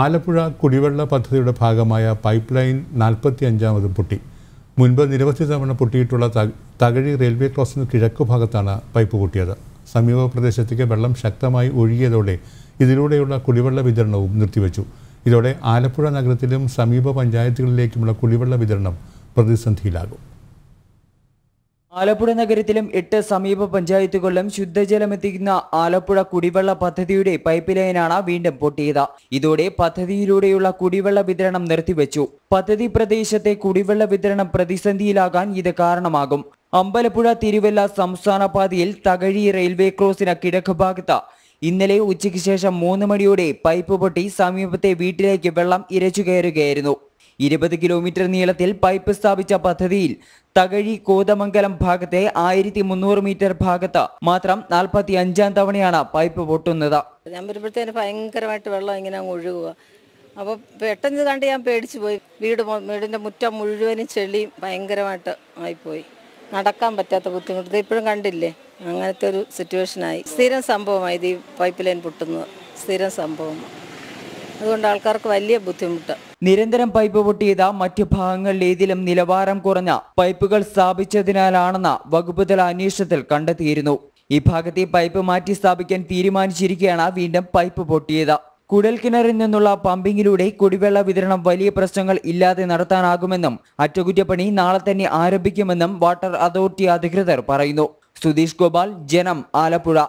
ആലപ്പുഴ കുടിവെള്ള പദ്ധതിയുടെ ഭാഗമായ പൈപ്പ് ലൈൻ നാൽപ്പത്തി അഞ്ചാമത് പൊട്ടി മുൻപ് നിരവധി തവണ പൊട്ടിയിട്ടുള്ള തകഴി റെയിൽവേ ക്രോസിന് കിഴക്കു ഭാഗത്താണ് പൈപ്പ് പൊട്ടിയത് സമീപ പ്രദേശത്തേക്ക് വെള്ളം ശക്തമായി ഒഴുകിയതോടെ ഇതിലൂടെയുള്ള കുടിവെള്ള വിതരണവും നിർത്തിവെച്ചു ഇതോടെ ആലപ്പുഴ നഗരത്തിലും സമീപ പഞ്ചായത്തുകളിലേക്കുമുള്ള കുടിവെള്ള വിതരണം പ്രതിസന്ധിയിലാകും ആലപ്പുഴ നഗരത്തിലും എട്ട് സമീപ പഞ്ചായത്തുകളിലും ശുദ്ധജലമെത്തിക്കുന്ന ആലപ്പുഴ കുടിവെള്ള പദ്ധതിയുടെ പൈപ്പ് ലൈനാണ് വീണ്ടും പൊട്ടിയത് ഇതോടെ പദ്ധതിയിലൂടെയുള്ള കുടിവെള്ള വിതരണം നിർത്തിവെച്ചു പദ്ധതി പ്രദേശത്തെ കുടിവെള്ള വിതരണം പ്രതിസന്ധിയിലാകാൻ ഇത് കാരണമാകും അമ്പലപ്പുഴ തിരുവല്ല സംസ്ഥാന പാതയിൽ തകഴി റെയിൽവേ ക്രോസിന് കിഴക്ക് ഭാഗത്ത് ഇന്നലെ ഉച്ചയ്ക്ക് ശേഷം മൂന്ന് മണിയോടെ പൈപ്പ് പൊട്ടി സമീപത്തെ വീട്ടിലേക്ക് വെള്ളം ഇരച്ചു കയറുകയായിരുന്നു ഇരുപത് കിലോമീറ്റർ നീളത്തിൽ പൈപ്പ് സ്ഥാപിച്ച പദ്ധതിയിൽ തകഴി കോതമംഗലം ഭാഗത്തെ ആയിരത്തി മുന്നൂറ് മീറ്റർ ഭാഗത്ത് മാത്രം നാൽപ്പത്തി അഞ്ചാം തവണയാണ് പൈപ്പ് പൊട്ടുന്നത് ഞാൻ വരുമ്പോഴത്തേന് ഭയങ്കരമായിട്ട് വെള്ളം ഇങ്ങനെ ഒഴുകുക അപ്പോൾ പെട്ടെന്ന് കണ്ട് ഞാൻ പേടിച്ചു പോയി വീട് വീടിൻ്റെ മുറ്റം മുഴുവനും ചെളിയും ഭയങ്കരമായിട്ട് ആയിപ്പോയി നടക്കാൻ പറ്റാത്ത ബുദ്ധിമുട്ട് ഇപ്പോഴും കണ്ടില്ലേ അങ്ങനത്തെ ഒരു സിറ്റുവേഷനായി സ്ഥിരം സംഭവമായി ഇത് ഈ പൈപ്പ് ലൈൻ പൊട്ടുന്നത് സ്ഥിരം സംഭവമാണ് അതുകൊണ്ട് ആൾക്കാർക്ക് വലിയ ബുദ്ധിമുട്ട് നിരന്തരം പൈപ്പ് പൊട്ടിയത് മറ്റു ഭാഗങ്ങളിലേതിലും നിലവാരം കുറഞ്ഞ പൈപ്പുകൾ സ്ഥാപിച്ചതിനാലാണെന്ന വകുപ്പ് തല അന്വേഷണത്തിൽ കണ്ടെത്തിയിരുന്നു ഈ ഭാഗത്തെ പൈപ്പ് മാറ്റി സ്ഥാപിക്കാൻ തീരുമാനിച്ചിരിക്കുകയാണ് വീണ്ടും പൈപ്പ് പൊട്ടിയത് കുഴൽക്കിണറിൽ നിന്നുള്ള പമ്പിങ്ങിലൂടെ കുടിവെള്ള വിതരണം വലിയ പ്രശ്നങ്ങൾ ഇല്ലാതെ നടത്താനാകുമെന്നും അറ്റകുറ്റപ്പണി നാളെ തന്നെ ആരംഭിക്കുമെന്നും വാട്ടർ അതോറിറ്റി അധികൃതർ പറയുന്നു സുധീഷ് ഗോപാൽ ജനം ആലപ്പുഴ